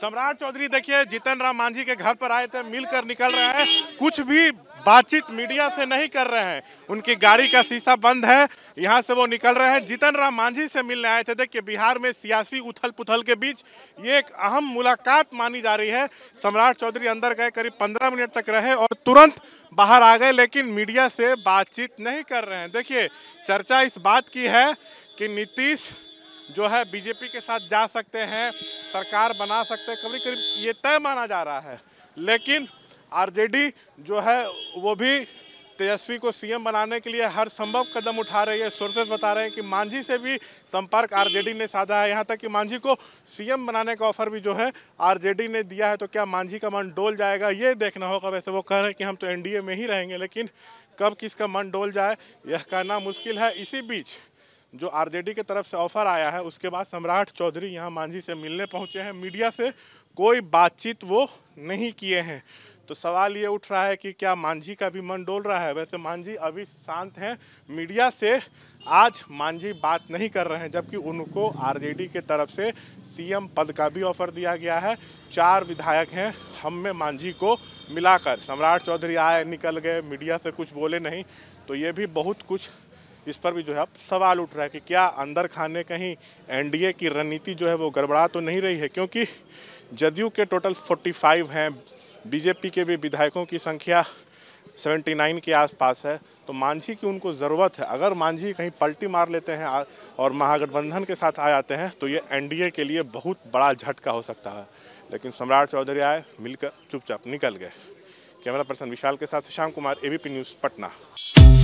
सम्राट चौधरी देखिए जीतन राम मांझी के घर पर आए थे मिलकर निकल रहे हैं कुछ भी बातचीत मीडिया से नहीं कर रहे हैं उनकी गाड़ी का शीशा बंद है यहाँ से वो निकल रहे हैं जीतन राम मांझी से मिलने आए थे देखिए बिहार में सियासी उथल पुथल के बीच ये एक अहम मुलाकात मानी जा रही है सम्राट चौधरी अंदर गए करीब पंद्रह मिनट तक रहे और तुरंत बाहर आ गए लेकिन मीडिया से बातचीत नहीं कर रहे हैं देखिए चर्चा इस बात की है कि नीतीश जो है बीजेपी के साथ जा सकते हैं सरकार बना सकते हैं कभी कभी ये तय माना जा रहा है लेकिन आरजेडी जो है वो भी तेजस्वी को सीएम बनाने के लिए हर संभव कदम उठा रही है सोर्सेज बता रहे हैं कि मांझी से भी संपर्क आरजेडी ने साधा है यहाँ तक कि मांझी को सीएम बनाने का ऑफर भी जो है आरजेडी ने दिया है तो क्या मांझी का मन डोल जाएगा ये देखना होगा वैसे वो कह रहे हैं कि हम तो एनडीए में ही रहेंगे लेकिन कब किसका मन डोल जाए यह कहना मुश्किल है इसी बीच जो आरजेडी के तरफ से ऑफर आया है उसके बाद सम्राट चौधरी यहाँ मांझी से मिलने पहुँचे हैं मीडिया से कोई बातचीत वो नहीं किए हैं तो सवाल ये उठ रहा है कि क्या मांझी का भी मन डोल रहा है वैसे मांझी अभी शांत हैं मीडिया से आज मांझी बात नहीं कर रहे हैं जबकि उनको आरजेडी के तरफ से सीएम पद का भी ऑफर दिया गया है चार विधायक हैं हम में मांझी को मिलाकर सम्राट चौधरी आए निकल गए मीडिया से कुछ बोले नहीं तो ये भी बहुत कुछ इस पर भी जो है अब सवाल उठ रहा है कि क्या अंदर खाने कहीं एनडीए की रणनीति जो है वो गड़बड़ा तो नहीं रही है क्योंकि जदयू के टोटल 45 हैं बीजेपी के भी विधायकों की संख्या 79 के आसपास है तो मांझी की उनको ज़रूरत है अगर मांझी कहीं पलटी मार लेते हैं और महागठबंधन के साथ आ जाते हैं तो ये एन के लिए बहुत बड़ा झटका हो सकता है लेकिन सम्राट चौधरी आए मिलकर चुपचाप निकल गए कैमरा पर्सन विशाल के साथ शाम कुमार एबीपी न्यूज़ पटना